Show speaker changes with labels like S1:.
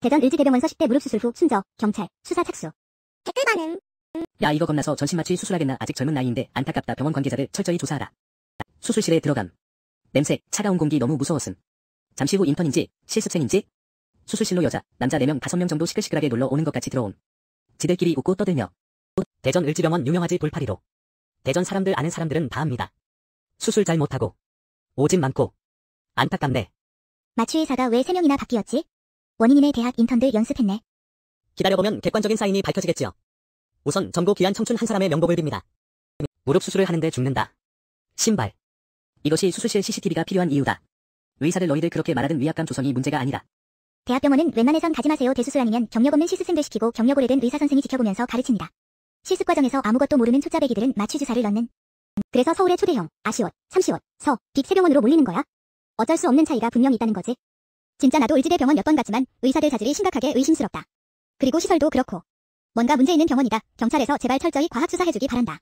S1: 대전 을지대병원 서0대 무릎 수술 후순저 경찰, 수사 착수. 댓글 반응.
S2: 야 이거 겁나서 전신마취 수술하겠나 아직 젊은 나이인데 안타깝다 병원 관계자들 철저히 조사하라. 수술실에 들어감. 냄새, 차가운 공기 너무 무서웠음. 잠시 후 인턴인지 실습생인지 수술실로 여자, 남자 4명, 5명 정도 시끌시끌하게 놀러 오는 것 같이 들어온. 지들끼리 웃고 떠들며. 대전 을지병원
S3: 유명하지 돌파리로 대전 사람들 아는 사람들은 다 압니다. 수술 잘 못하고. 오진 많고. 안타깝네. 마취의사가 왜 3명이나 바뀌었지? 원인인의 대학
S1: 인턴들 연습했네.
S3: 기다려보면 객관적인 사인이 밝혀지겠지요. 우선 전고 귀한 청춘 한 사람의 명복을 빕니다. 무릎 수술을 하는데 죽는다. 신발. 이것이 수술실
S2: CCTV가 필요한 이유다. 의사들 너희들 그렇게 말하던 위압감 조성이 문제가 아니다. 대학병원은 웬만해선
S1: 가지 마세요. 대수술 아니면 경력 없는 실습생들 시키고 경력 오래된 의사 선생이 지켜보면서 가르칩니다. 실습 과정에서 아무것도 모르는 초짜배기들은 마취 주사를 넣는. 그래서 서울의 초대형, 아시옷, 삼시옷, 서, 빅 세병원으로 몰리는 거야. 어쩔 수 없는 차이가 분명 있다는 거지. 진짜 나도 을지대 병원 몇 번 갔지만 의사들 자질이
S2: 심각하게 의심스럽다. 그리고 시설도 그렇고. 뭔가 문제 있는 병원이다. 경찰에서 제발 철저히 과학 수사해주기 바란다.